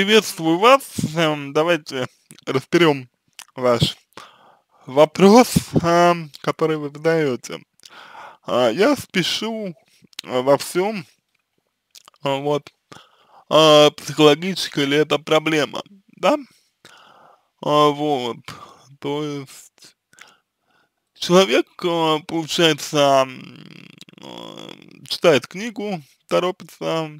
приветствую вас. Эм, давайте разберем ваш вопрос, эм, который вы задаете. А, я спешу э, во всем, а, вот, а, психологическая ли это проблема, да? Вот, то есть человек, э, получается, э, читает книгу, торопится,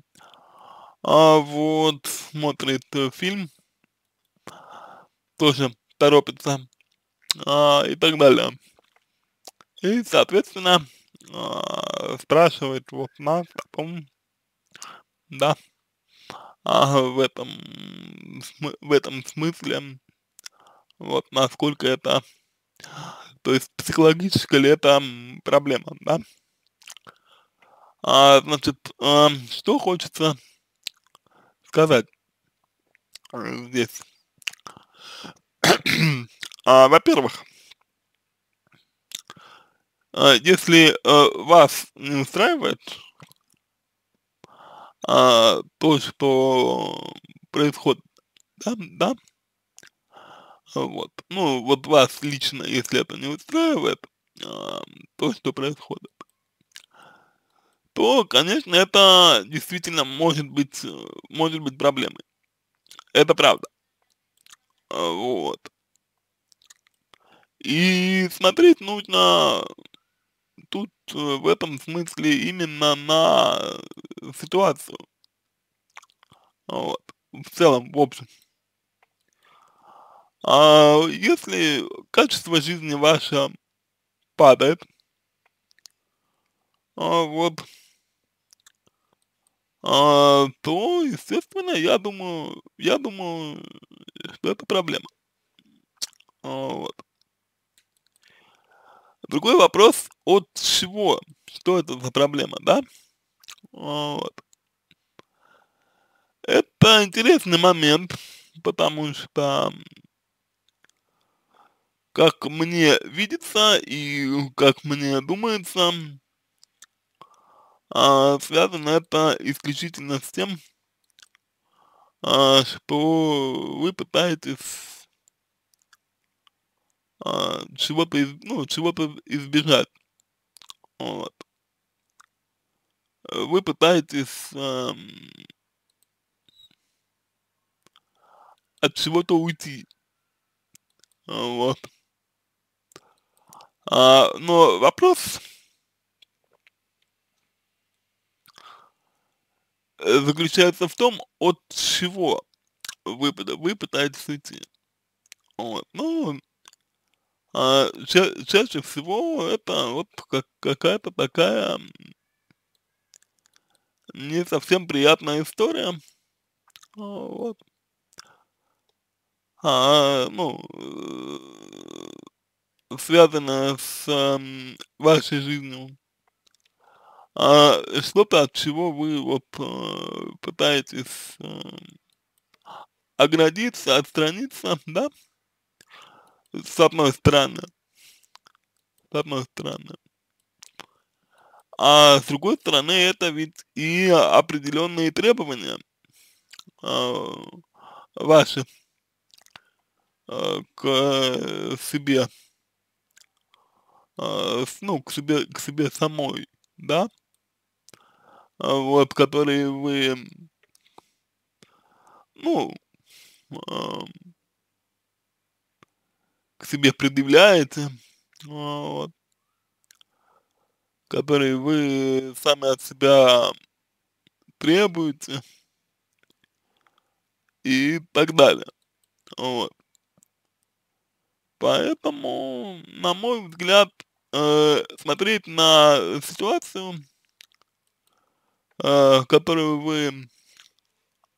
а вот смотрит э, фильм, тоже торопится а, и так далее. И, соответственно, а, спрашивает вот нас потом, да, а, в этом в этом смысле, вот насколько это, то есть психологически ли это проблема, да? А, значит, а, что хочется сказать э, здесь. а, во-первых, а, если э, вас не устраивает э, то, что происходит, да, да, вот, ну, вот вас лично, если это не устраивает, э, то, что происходит, то, конечно, это действительно может быть, э, может быть проблемой. Это правда. А, вот. И смотреть нужно тут э, в этом смысле именно на э, ситуацию. А, вот. В целом, в общем. А если качество жизни ваше падает, а, вот, а, то, естественно, я думаю, я думаю, что это проблема. А, вот. Другой вопрос, от чего? Что это за проблема, да? А, вот. Это интересный момент, потому что, как мне видится и как мне думается, а, связано это исключительно с тем, а, что вы пытаетесь а, чего-то ну, чего избежать. Вот. Вы пытаетесь а, от чего-то уйти. Вот. А, но вопрос Э, заключается в том, от чего выпада вы пытаетесь уйти. Вот. Ну, а, ча чаще всего это вот как какая-то такая не совсем приятная история. А, вот. А, ну, э, связанная с э, вашей жизнью а, что-то, от чего вы вот э, пытаетесь э, оградиться, отстраниться, да? С одной стороны. С одной стороны. А с другой стороны, это ведь и определенные требования э, ваши э, к э, себе, э, ну, к себе, к себе самой, да? А, вот, которые вы, ну, а, к себе предъявляете, а, вот, которые вы сами от себя требуете и так далее. Вот. Поэтому, на мой взгляд, э, смотреть на ситуацию э, которую вы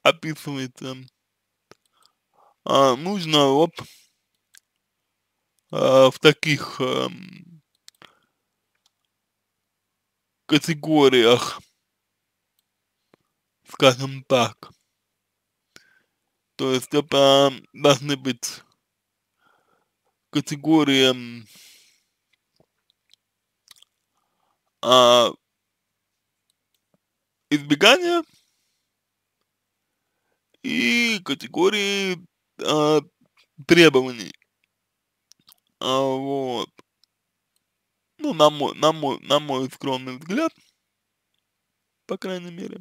описываете, э, нужно вот э, а, в таких э, категориях, скажем так. То есть это должны быть категории а, избегания и категории э, требований. А, вот. Ну, на мой, на, мой, на мой скромный взгляд, по крайней мере.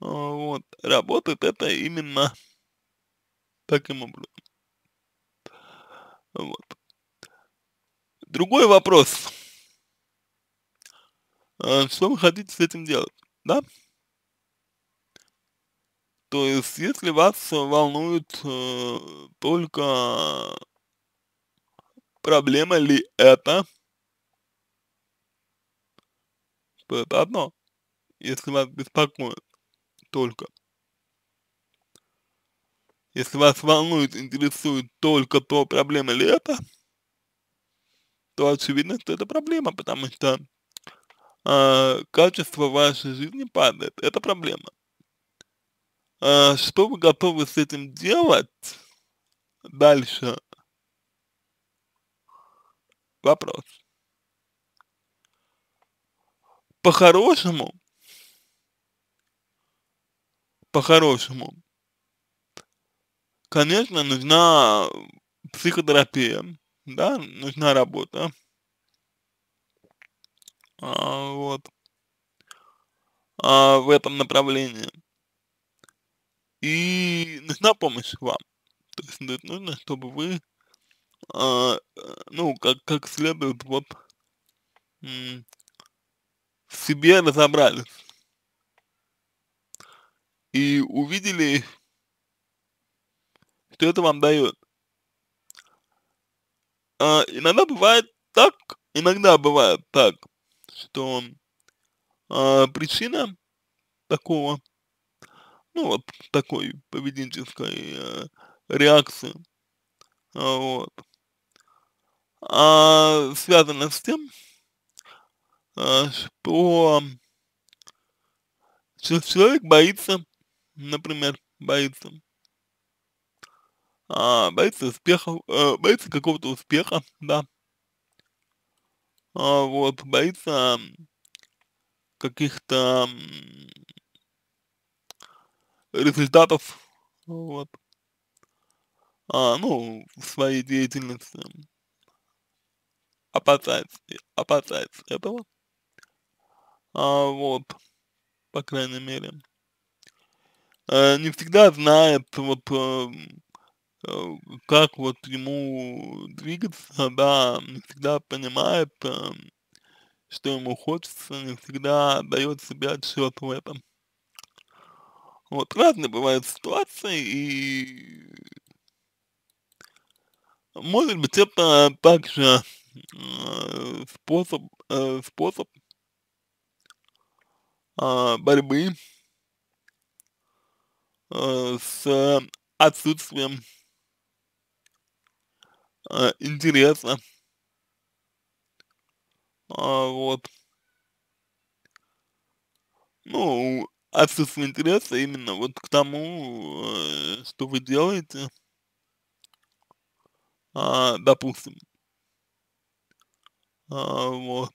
А, вот. Работает это именно таким образом. Вот. Другой вопрос Э, что вы хотите с этим делать, да? То есть, если вас волнует э, только проблема ли это, то это одно. Если вас беспокоит только. Если вас волнует, интересует только то, проблема ли это, то очевидно, что это проблема, потому что э, качество вашей жизни падает. Это проблема. Э, что вы готовы с этим делать дальше? Вопрос. По-хорошему, по-хорошему, конечно, нужна психотерапия, да, нужна работа, а, вот, а, в этом направлении. И нужна помощь вам. То есть нужно, чтобы вы, а, ну, как, как следует, вот, в себе разобрались. И увидели, что это вам дает. А, иногда бывает так, иногда бывает так, что э, а, причина такого, ну, вот такой поведенческой э, реакции, а, вот, а, связана с тем, э, что человек боится, например, боится, а, боится успеха, э, боится какого-то успеха, да, а, вот, боится каких-то результатов, вот, а, ну, в своей деятельности опасается, опасается этого, а, вот, по крайней мере, э, не всегда знает, вот, э, Э, как вот ему двигаться, да, не всегда понимает, э, что ему хочется, не всегда дает себе отчет в этом. Вот разные бывают ситуации, и может быть это также э, способ, э, способ э, борьбы э, с отсутствием а, интересно. А, вот. Ну, отсутствие интереса именно вот к тому, э, что вы делаете, а, допустим. А, вот.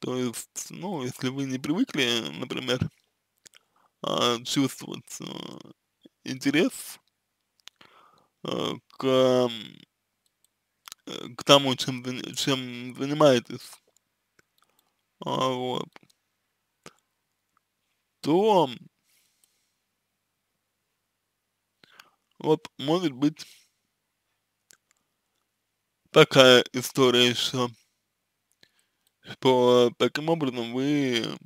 То есть, ну, если вы не привыкли, например, а, чувствовать э, интерес э, к к тому, чем, чем занимаетесь, а, вот, то вот может быть такая история еще, что таким образом вы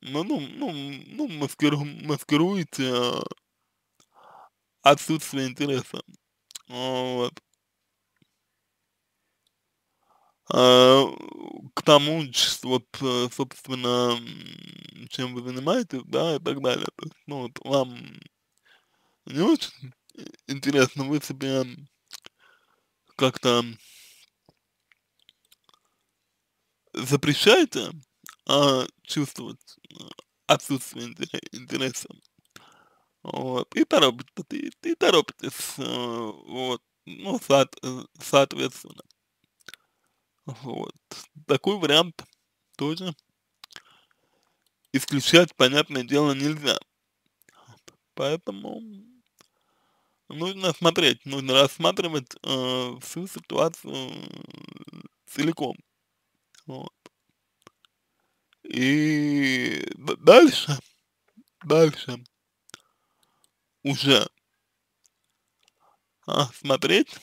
ну, ну, ну, ну маскиру, маскируете отсутствие интереса. А, вот. А, к тому, вот, э, собственно, чем вы занимаетесь, да, и так далее. То есть, ну, вот вам не очень интересно, вы себе как-то запрещаете а, чувствовать э, отсутствие интереса. Вот, и торопитесь, и, и торопитесь, э, вот, ну, соответственно. Вот. Такой вариант тоже исключать, понятное дело, нельзя. Поэтому нужно смотреть, нужно рассматривать э, всю ситуацию целиком. Вот. И дальше, дальше уже а, смотреть,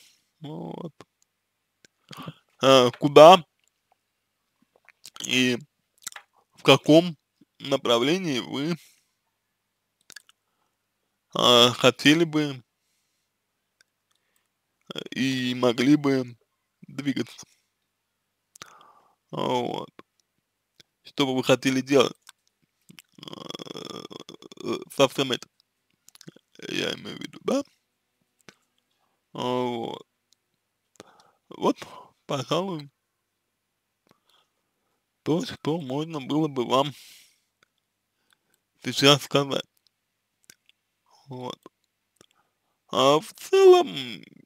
вот, Э, куда и в каком направлении вы э, хотели бы и могли бы двигаться. Вот. Что бы вы хотели делать э, со всем этим? Я имею в виду, да? Вот. Вот пожалуй, то, что можно было бы вам сейчас сказать. Вот. А в целом,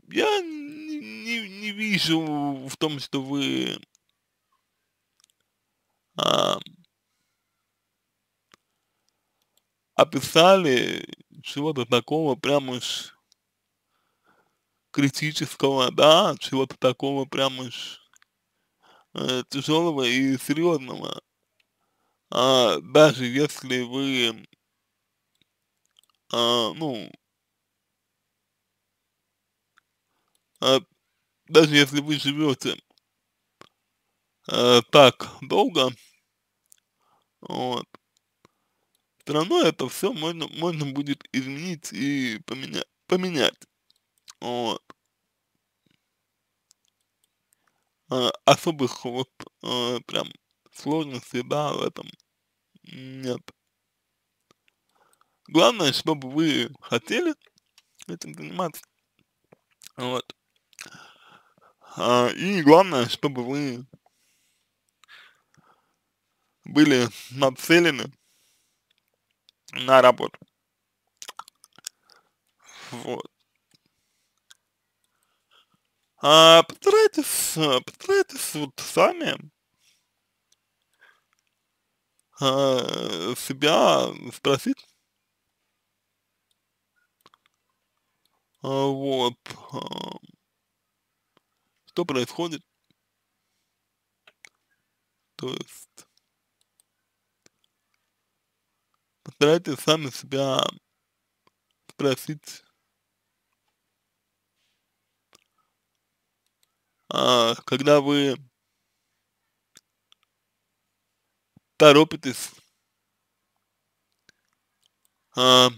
я не, не, не вижу в том, что вы а, описали чего-то такого прям уж критического, да, чего-то такого прям уж э, тяжелого и серьезного. А, даже если вы, а, ну, а, даже если вы живете а, э, так долго, вот, все равно это все можно, можно будет изменить и поменять. поменять вот, а, особых вот а, прям сложностей, да, в этом нет. Главное, чтобы вы хотели этим заниматься. Вот. А, и главное, чтобы вы были нацелены на работу. Вот. А, постарайтесь, а, постарайтесь вот сами а, себя спросить. А, вот. А, что происходит? То есть постарайтесь сами себя спросить А, когда вы торопитесь а,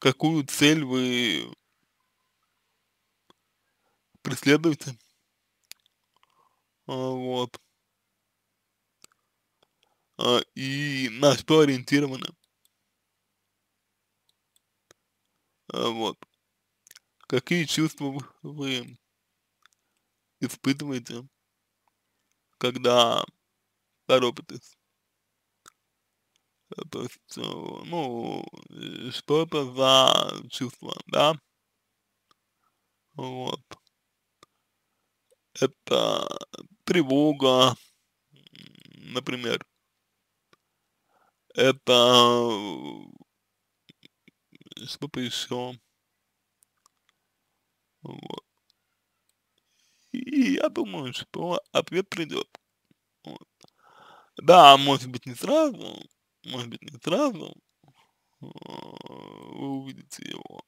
какую цель вы преследуете. А, вот. А, и на что ориентировано, А, вот. Какие чувства вы испытываете, когда торопитесь. Э, то есть, э, ну, э, что это за чувство, да? Вот. Это тревога, например. Это что-то еще. Вот и я думаю, что ответ придет. Вот. Да, может быть не сразу, может быть не сразу, а, вы увидите его.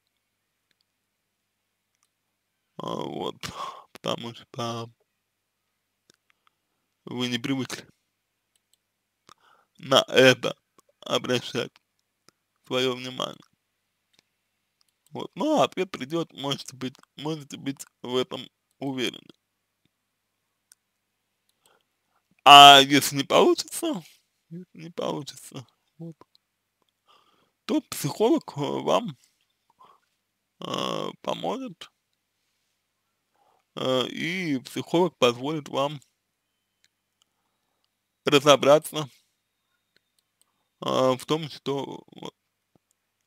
А, вот, потому что вы не привыкли на это обращать свое внимание. Вот, но ответ придет, может быть, может быть в этом уверены. А если не получится, если не получится, вот, то психолог э, вам э, поможет, э, и психолог позволит вам разобраться э, в том, что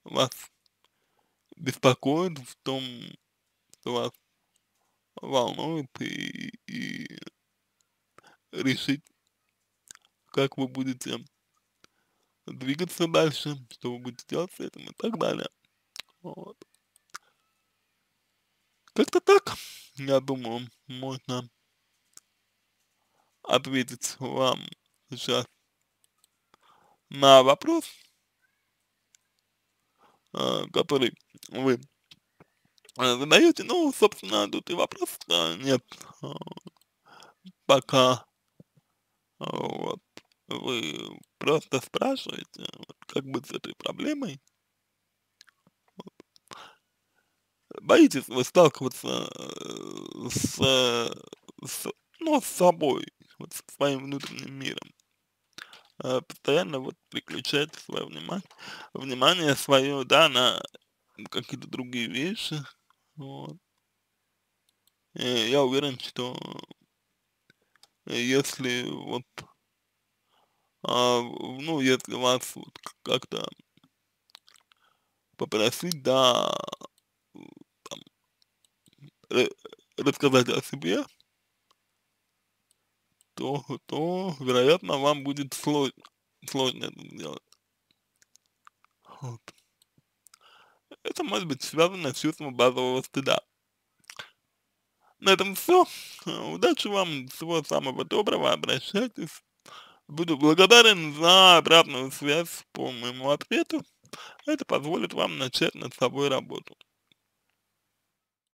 вас беспокоит, в том, что вас волнует и, и решить, как вы будете двигаться дальше, что вы будете делать с этим и так далее. Вот. Как-то так, я думаю, можно ответить вам сейчас на вопрос, э, который вы Э, задаете, ну, собственно, тут и вопрос нет э, пока. Э, вот. Вы просто спрашиваете, как быть с этой проблемой. Боитесь вы сталкиваться с, с, ну, с собой, вот, со своим внутренним миром. Постоянно вот переключаете свое внимание, внимание свое, да, на какие-то другие вещи, вот. Э, я уверен, что э, если вот, а, ну, если вас вот как-то попросить, да, там, рассказать о себе, то, то, вероятно, вам будет сложно, сложно это сделать. Вот. Это может быть связано с чувством базового стыда. На этом все. Удачи вам, всего самого доброго, обращайтесь. Буду благодарен за обратную связь по моему ответу. Это позволит вам начать над собой работу.